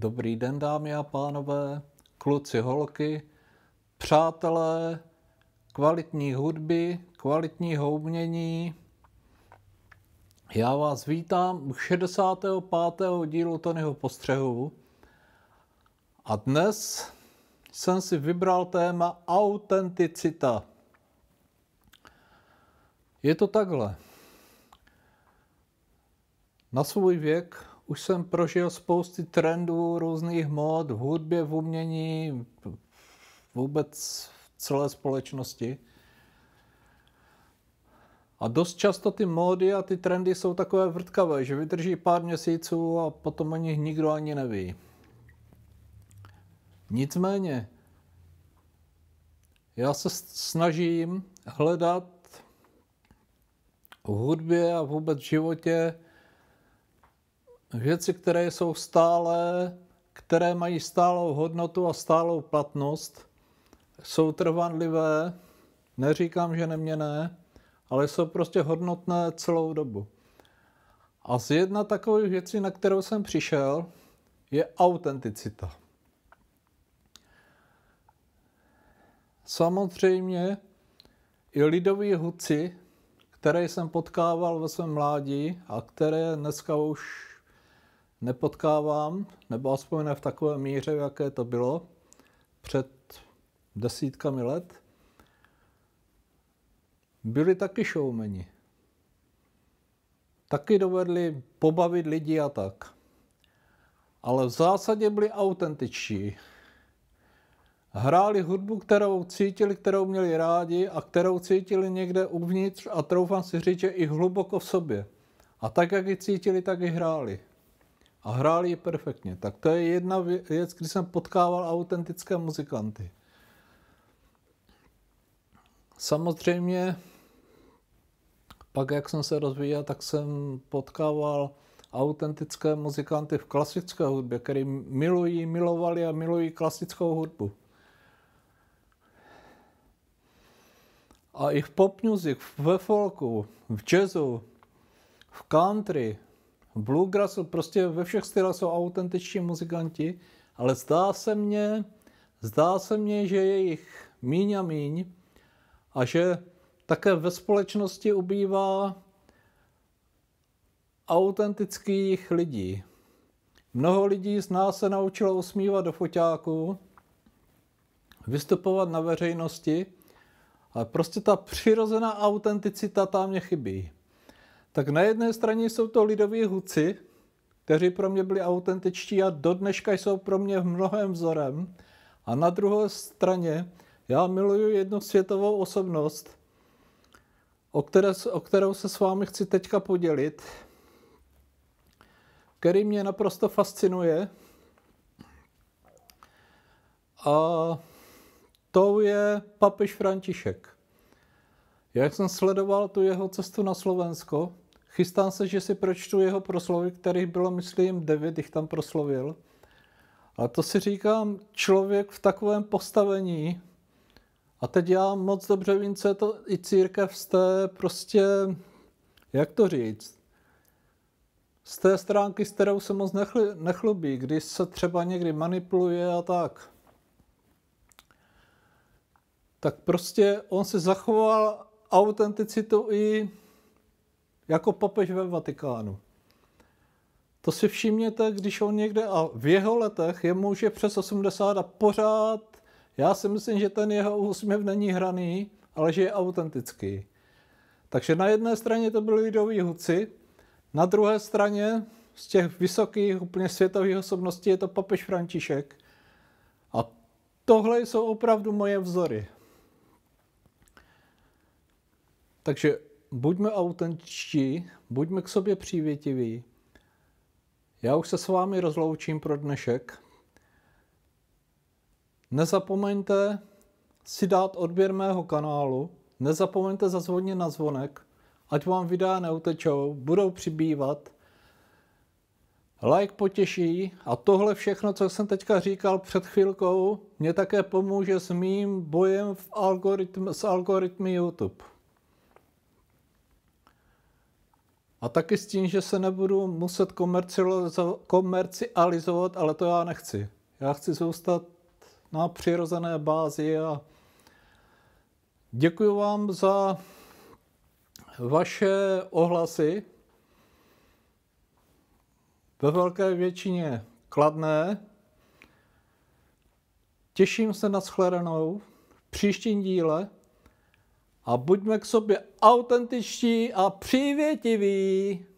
Dobrý den, dámy a pánové, kluci, holky, přátelé, kvalitní hudby, kvalitního umění. Já vás vítám u 65. dílu Tonyho postřehu. A dnes jsem si vybral téma autenticita. Je to takhle. Na svůj věk už jsem prožil spousty trendů, různých mod v hudbě, v umění, vůbec v celé společnosti. A dost často ty módy a ty trendy jsou takové vrtkavé, že vydrží pár měsíců a potom o nich nikdo ani neví. Nicméně, já se snažím hledat v hudbě a vůbec v životě věci, které jsou stále, které mají stálou hodnotu a stálou platnost, jsou trvanlivé, neříkám, že neměné, ale jsou prostě hodnotné celou dobu. A z jedna takových věcí, na kterou jsem přišel, je autenticita. Samozřejmě i lidoví hudci, které jsem potkával ve svém mládí a které dneska už nepotkávám, nebo aspoň ne v takové míře, jaké to bylo před desítkami let. Byli taky showmeni. Taky dovedli pobavit lidi a tak. Ale v zásadě byli autentičtí. Hráli hudbu, kterou cítili, kterou měli rádi a kterou cítili někde uvnitř a troufám si říct, že i hluboko v sobě. A tak, jak ji cítili, tak i hráli a hrál ji perfektně. Tak to je jedna věc, kdy jsem potkával autentické muzikanty. Samozřejmě, pak jak jsem se rozvíjel, tak jsem potkával autentické muzikanty v klasické hudbě, který milují, milovali a milují klasickou hudbu. A i v pop music, ve folku, v jazzu, v country, Bluegrass prostě ve všech stylech jsou autentiční muzikanti, ale zdá se mně, zdá se mně, že je jich míň a míň a že také ve společnosti ubývá autentických lidí. Mnoho lidí z nás se naučilo usmívat do foťáků, vystupovat na veřejnosti, ale prostě ta přirozená autenticita tam mě chybí tak na jedné straně jsou to lidoví huci, kteří pro mě byli autentičtí a do dneška jsou pro mě v mnohem vzorem. A na druhé straně já miluju jednu světovou osobnost, o, které, o kterou se s vámi chci teďka podělit, který mě naprosto fascinuje. A to je papež František. Já jak jsem sledoval tu jeho cestu na Slovensko, chystám se, že si pročtu jeho proslovy, kterých bylo, myslím, devět, jich tam proslovil. A to si říkám, člověk v takovém postavení, a teď já moc dobře vím, co je to i církev z té prostě, jak to říct, z té stránky, s kterou se moc nechlubí, když se třeba někdy manipuluje a tak. Tak prostě on se zachoval autenticitu i jako papež ve Vatikánu. To si všimněte, když on někde a v jeho letech je muž je přes 80 a pořád, já si myslím, že ten jeho úsměv není hraný, ale že je autentický. Takže na jedné straně to byli lidoví huci, na druhé straně z těch vysokých, úplně světových osobností je to papež František. A tohle jsou opravdu moje vzory. Takže buďme autentičtí, buďme k sobě přívětiví. Já už se s vámi rozloučím pro dnešek. Nezapomeňte si dát odběr mého kanálu, nezapomeňte zazvonit na zvonek, ať vám videa neutečou, budou přibývat. Like potěší a tohle všechno, co jsem teďka říkal před chvilkou, mě také pomůže s mým bojem v algoritm, s algoritmy YouTube. A taky s tím, že se nebudu muset komercializovat, ale to já nechci. Já chci zůstat na přirozené bázi a děkuji vám za vaše ohlasy. Ve velké většině kladné. Těším se na shledanou v příštím díle a buďme k sobě autentičtí a přívětiví.